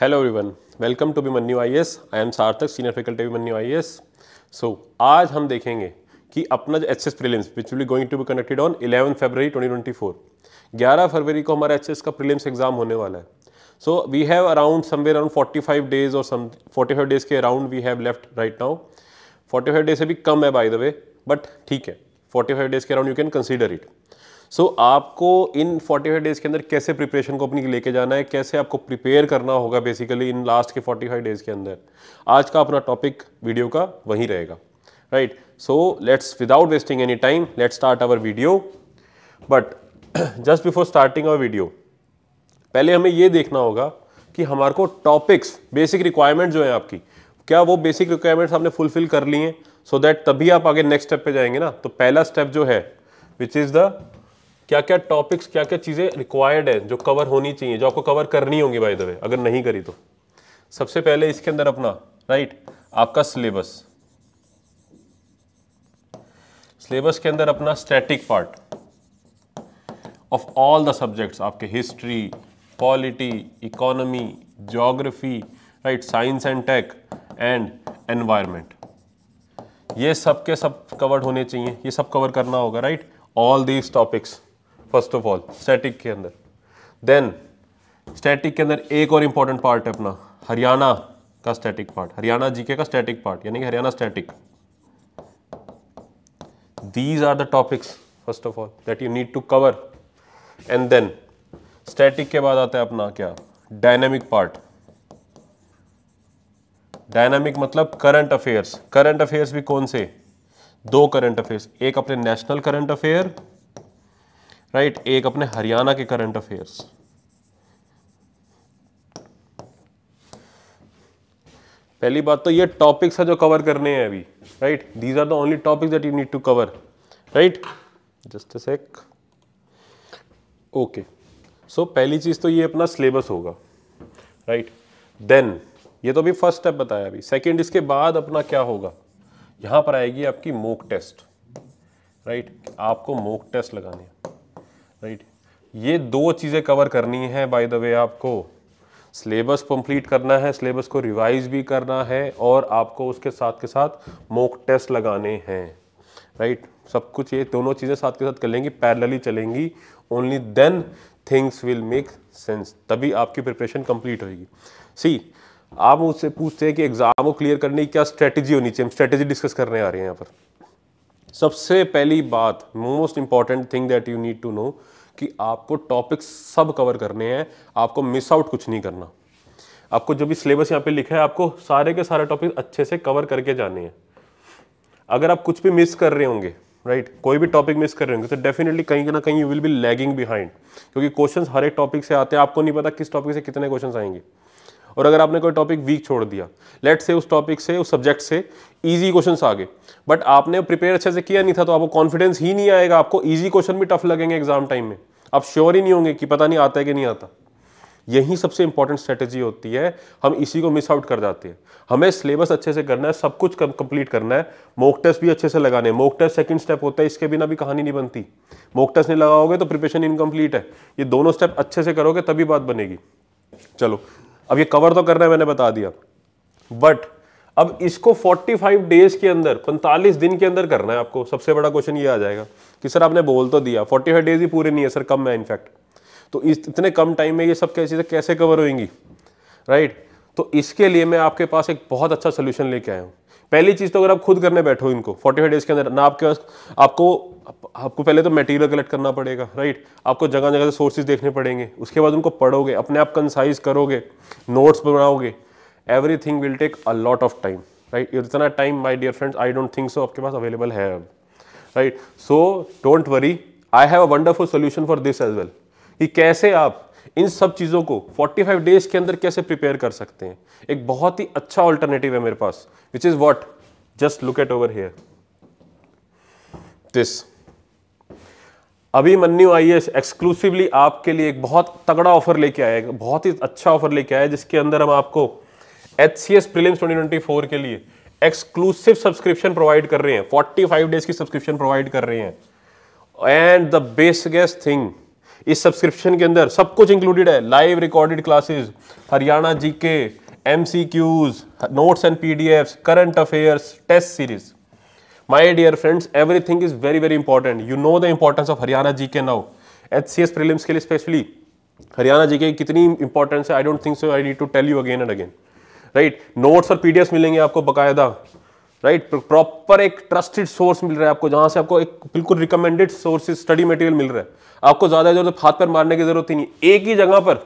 Hello everyone welcome to Abhimanyu I S I am Sarthak senior faculty Abhimanyu I S so आज हम देखेंगे कि अपना जो H S prelims which will going to be connected on eleven February 2024 11 फरवरी को हमारा एच एस का प्रीलिम्स एग्जाम होने वाला है so we have around somewhere around 45 days और सम 45 डेज के around we have left right now 45 days से भी कम है बाय द वे बट ठीक है 45 डेज के around you can consider it so so, आपको इन 45 डेज़ के अंदर कैसे प्रिपरेशन को अपनी लेके जाना है कैसे आपको प्रिपेयर करना होगा बेसिकली इन लास्ट के 45 डेज़ के अंदर आज का अपना टॉपिक वीडियो का वहीं रहेगा right so let's without wasting any time let's start our video but just before starting our video पहले हमें ये देखना होगा कि हमारे को टॉपिक्स बेसिक रिक्वायरमेंट जो है आपकी क्या वो बेसिक रिक्वायरमेंट्स आपने फुलफिल कर ली हैं सो दैट तभी आप आगे नेक्स्ट स्टेप पे जाएंगे ना तो पहला स्टेप जो है विच इज़ द क्या क्या टॉपिक्स क्या क्या चीज़ें रिक्वायर्ड है जो कवर होनी चाहिए जो आपको कवर करनी होंगी बाई द वे अगर नहीं करी तो सबसे पहले इसके अंदर अपना राइट आपका सिलेबस सिलेबस के अंदर अपना static part of all the subjects आपके history polity economy geography right science and tech and environment ये सब के सब कवर होने चाहिए ये सब कवर करना होगा right all these topics first of all static के अंदर देन स्टैटिक के अंदर एक और इंपॉर्टेंट पार्ट है अपना हरियाणा का स्टैटिक पार्ट हरियाणा जीके का स्टैटिक पार्ट यानी कि Haryana static these are the topics first of all that you need to cover and then static के बाद आता है अपना क्या डायनेमिक पार्ट डायनामिक मतलब करंट अफेयर्स करंट अफेयर्स भी कौन से दो करंट अफेयर्स एक अपने नेशनल करंट अफेयर राइट एक अपने हरियाणा के करंट अफेयर्स पहली बात तो ये टॉपिक्स है जो कवर करने हैं अभी right these are the only topics that you need to cover right just सेक ओके सो पहली चीज़ तो ये अपना सिलेबस होगा राइट right? देन ये तो अभी फर्स्ट स्टेप बताया अभी सेकंड इसके बाद अपना क्या होगा यहां पर आएगी आपकी मोक टेस्ट राइट right? आपको मोक टेस्ट लगानी है राइट ये दो चीज़ें कवर करनी है बाय द वे आपको सिलेबस कंप्लीट करना है सिलेबस को रिवाइज भी करना है और आपको उसके साथ के साथ मॉक टेस्ट लगाने हैं राइट right? सब कुछ ये दोनों चीज़ें साथ के साथ कर लेंगी पैरेलली चलेंगी only then things will make sense तभी आपकी प्रिपरेशन कंप्लीट होगी सी आप मुझसे पूछते हैं कि एग्ज़ाम को क्लियर करने की क्या स्ट्रेटेजी होनी चाहिए हम स्ट्रेटेजी डिस्कस करने आ रहे हैं यहाँ पर सबसे पहली बात most important thing that you need to know कि आपको टॉपिक्स सब कवर करने हैं आपको मिस आउट कुछ नहीं करना आपको जो भी सिलेबस यहाँ पे लिखा है आपको सारे के सारे टॉपिक अच्छे से कवर करके जाने हैं अगर आप कुछ भी मिस कर रहे होंगे राइट right? कोई भी टॉपिक मिस कर रहे होंगे तो डेफिनेटली कहीं ना कहीं you will be lagging behind क्योंकि क्वेश्चंस हर एक टॉपिक से आते हैं आपको नहीं पता किस टॉपिक से कितने क्वेश्चंस आएंगे और अगर आपने कोई टॉपिक वीक छोड़ दिया लेट से उस टॉपिक से उस सब्जेक्ट से ईजी क्वेश्चन आगे बट आपने प्रिपेयर अच्छे से किया नहीं था तो आपको कॉन्फिडेंस ही नहीं आएगा आपको ईजी क्वेश्चन भी टफ लगेंगे एग्जाम टाइम में आप श्योर ही नहीं होंगे कि पता नहीं आता है कि नहीं आता यही सबसे इंपॉर्टेंट स्ट्रेटेजी होती है हम इसी को मिस आउट कर जाते हैं हमें सिलेबस अच्छे से करना है सब कुछ कंप्लीट करना है मोक टेस्ट भी अच्छे से लगाने मोक टेस्ट सेकंड स्टेप होता है इसके बिना भी कहानी नहीं बनती मोक टेस्ट नहीं लगाओगे तो प्रिपरेशन इनकम्प्लीट है ये दोनों स्टेप अच्छे से करोगे तभी बात बनेगी चलो अब ये कवर तो करना है मैंने बता दिया बट अब इसको 45 डेज के अंदर 45 दिन के अंदर करना है आपको सबसे बड़ा क्वेश्चन ये आ जाएगा कि सर आपने बोल तो दिया 45 डेज ही पूरे नहीं है सर कम है इनफैक्ट तो इस इतने कम टाइम में ये सब चीज़ें कैसे कवर होएंगी राइट तो इसके लिए मैं आपके पास एक बहुत अच्छा सोल्यूशन लेके आया हूँ पहली चीज़ तो अगर आप खुद करने बैठो इनको 45 डेज के अंदर ना आपके पास आपको आपको पहले तो मटेरियल कलेक्ट करना पड़ेगा राइट आपको जगह जगह से सोर्सेज देखने पड़ेंगे उसके बाद उनको पढ़ोगे अपने आप कंसाइज करोगे नोट्स बनाओगे everything will take a lot of time right इतना time my dear friends I don't think so आपके पास अवेलेबल है अब right so don't worry I have a wonderful solution for this as well कि कैसे आप इन सब चीज़ों को 45 डेज के अंदर कैसे प्रिपेयर कर सकते हैं एक बहुत ही अच्छा ऑल्टरनेटिव है मेरे पास which is what just look at over here this Abhimanyu I S exclusively आपके लिए एक बहुत तगड़ा ऑफर लेके आया है बहुत ही अच्छा ऑफर लेके आया है जिसके अंदर हम आपको H C S prelims twenty के लिए एक्सक्लूसिव सब्सक्रिप्शन प्रोवाइड कर रहे हैं 45 डेज की सब्सक्रिप्शन प्रोवाइड कर रहे हैं एंड द बेसगेस्ट थिंग इस सब्सक्रिप्शन के अंदर सब कुछ इंक्लूडेड है live recorded classes Haryana GK quiz notes and P D F current affairs test series my dear friends everything is very very important you know the importance of Haryana G K now H C S prelims के लिए specially Haryana G K कितनी importance है I don't think so I need to tell you again and again right notes और PDF मिलेंगे आपको बकायदा right right? Proper एक trusted source मिल रहा है आपको जहां से आपको एक बिल्कुल रिकमेंडेड सोर्स स्टडी मटेरियल मिल रहा है आपको ज्यादा जरूरत हाथ पर मारने की जरूरत ही नहीं एक ही जगह पर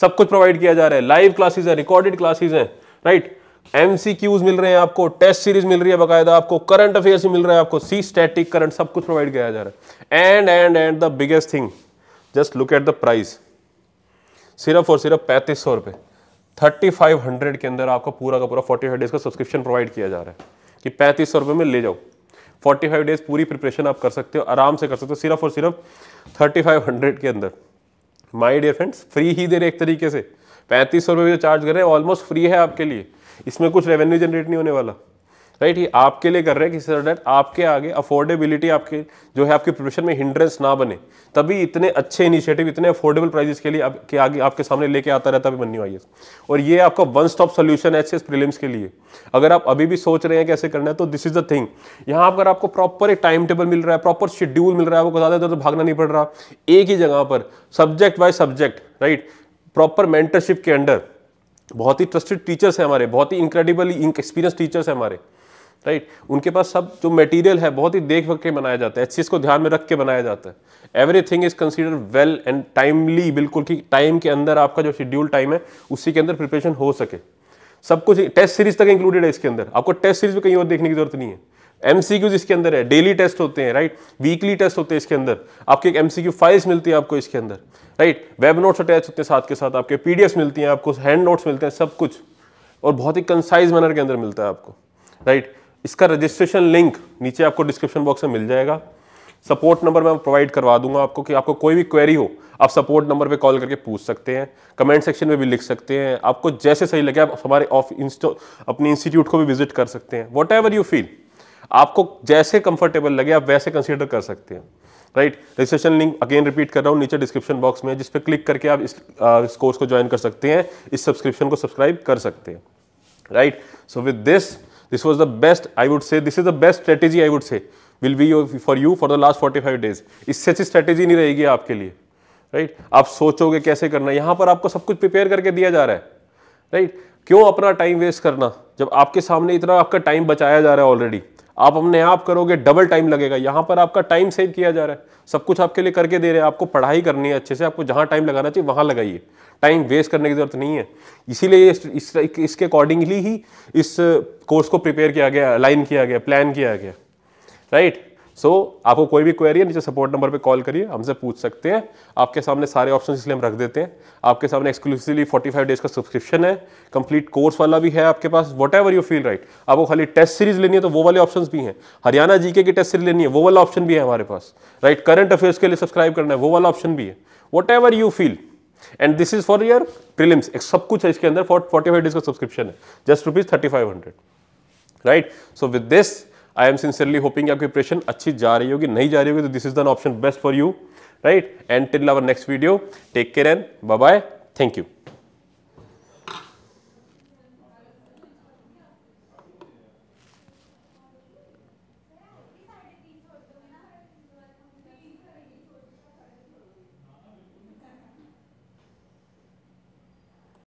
सब कुछ प्रोवाइड किया जा रहा है लाइव क्लासेज है रिकॉर्डेड क्लासेज हैं राइट एमसीक्यूज मिल रहे हैं आपको टेस्ट सीरीज मिल रही है बकायदा आपको करंट अफेयर्स मिल रहा है आपको सी स्टैटिक करंट सब कुछ प्रोवाइड किया जा रहा है and and and the biggest thing just look at the price सिर्फ और सिर्फ पैंतीस सौ रुपये थर्टी फाइव हंड्रेड के अंदर आपको पूरा का पूरा फोर्टी फाइव डेज का सब्सक्रिप्शन प्रोवाइड किया जा रहा है कि पैंतीस सौ रुपये में ले जाओ फोर्टी फाइव डेज पूरी प्रिपरेशन आप कर सकते हो आराम से कर सकते हो सिर्फ और सिर्फ थर्टी फाइव हंड्रेड के अंदर माई डियर फ्रेंड्स फ्री ही दे रहे एक तरीके से पैंतीस सौ रुपये जो चार्ज कर रहे हैं ऑलमोस्ट फ्री है आपके लिए इसमें कुछ रेवेन्यू जनरेट नहीं होने वाला राइट ये आपके लिए कर रहे हैं कि डेट आपके आगे अफोर्डेबिलिटी आपके जो है आपके प्रिपरेशन में हिंड्रेंस ना बने तभी इतने अच्छे इनिशिएटिव इतने अफोर्डेबल प्राइजेस के लिए आपके आगे आपके सामने लेके आता रहता बनने मन्यू आई और ये आपका वन स्टॉप सोल्यूशन है एस प्रीलिम्स के लिए अगर आप अभी भी सोच रहे हैं कैसे करना है तो दिस इज द थिंग यहाँ अगर आपको प्रॉपर एक टाइम टेबल मिल रहा है प्रॉपर शेड्यूल मिल रहा है आपको ज़्यादा ज़्यादा भागना नहीं पड़ रहा एक ही जगह पर subject by subject right proper mentorship के अंडर बहुत ही ट्रस्टेड टीचर्स हैं हमारे बहुत ही इनक्रेडिबली एक्सपीरियंस टीचर्स हैं हमारे राइट उनके पास सब जो मटेरियल है बहुत ही देख के बनाया जाता है एच को ध्यान में रख के बनाया जाता है everything is consider well and timely बिल्कुल कि टाइम के अंदर आपका जो शेड्यूल टाइम है उसी के अंदर प्रिपरेशन हो सके सब कुछ टेस्ट सीरीज तक इंक्लूडेड है इसके अंदर आपको टेस्ट सीरीज में कहीं और देखने की जरूरत नहीं है क्यूज इसके अंदर है डेली टेस्ट होते हैं राइट वीकली टेस्ट होते हैं इसके अंदर आपके एक एमसीक्यू फाइल्स मिलती है आपको इसके अंदर राइट वेब नोट्स अटैच होते हैं साथ के साथ आपके पीडीएफ मिलती हैं आपको हैंड नोट्स मिलते हैं सब कुछ और बहुत ही कंसाइज मैनर के अंदर मिलता है आपको राइट इसका रजिस्ट्रेशन लिंक नीचे आपको डिस्क्रिप्शन बॉक्स में मिल जाएगा सपोर्ट नंबर मैं प्रोवाइड करवा दूंगा आपको कि आपको कोई भी क्वेरी हो आप सपोर्ट नंबर पे कॉल करके पूछ सकते हैं कमेंट सेक्शन में भी लिख सकते हैं आपको जैसे सही लगे आप हमारे ऑफ इंस्टो अपने इंस्टीट्यूट को भी विजिट कर सकते हैं वॉट एवर यू फील आपको जैसे कंफर्टेबल लगे आप वैसे कंसीडर कर सकते हैं right registration link again repeat कर रहा हूँ नीचे डिस्क्रिप्शन बॉक्स में जिस पर क्लिक करके आप इस, आ, इस कोर्स को ज्वाइन कर सकते हैं इस सब्सक्रिप्शन को सब्सक्राइब कर सकते हैं right so with this this was the best I would say this is the best strategy I would say will be for you for the last forty five days इससे अच्छी strategy नहीं रहेगी आपके लिए right right? आप सोचोगे कैसे करना है यहाँ पर आपको सब कुछ प्रिपेयर करके दिया जा रहा है राइट right? क्यों अपना टाइम वेस्ट करना जब आपके सामने इतना आपका टाइम बचाया जा रहा है ऑलरेडी आप अपने आप करोगे डबल टाइम लगेगा यहाँ पर आपका टाइम सेव किया जा रहा है सब कुछ आपके लिए करके दे रहे हैं आपको पढ़ाई करनी है अच्छे से आपको जहाँ टाइम लगाना चाहिए वहाँ लगाइए टाइम वेस्ट करने की जरूरत नहीं है इसीलिए इस, इस, इसके अकॉर्डिंगली ही इस कोर्स को प्रिपेयर किया गया अलाइन किया गया प्लान किया गया राइट सो so, आपको कोई भी क्वेरी है नीचे सपोर्ट नंबर पे कॉल करिए हमसे पूछ सकते हैं आपके सामने सारे ऑप्शन इसलिए हम रख देते हैं आपके सामने एक्सक्लूसिवली 45 डेज का सब्सक्रिप्शन है कंप्लीट कोर्स वाला भी है आपके पास whatever you feel right आपको खाली टेस्ट सीरीज लेनी है तो वो वाले ऑप्शन भी हैं हरियाणा जीके की टेस्ट सीरीज लेनी है वो वाला ऑप्शन भी है हमारे पास राइट करंट अफेयर्स के लिए सब्सक्राइब करना है वो वाला ऑप्शन भी है whatever you feel and this is for your prelims सब कुछ है इसके अंदर फॉर फोर्टी डेज का सब्सक्रिप्शन है just rupees thirty right so with this I am sincerely hoping आपकी प्रिपरेशन अच्छी जा रही होगी नहीं जा रही होगी तो this is the option best for you right and till our next video take care and bye thank you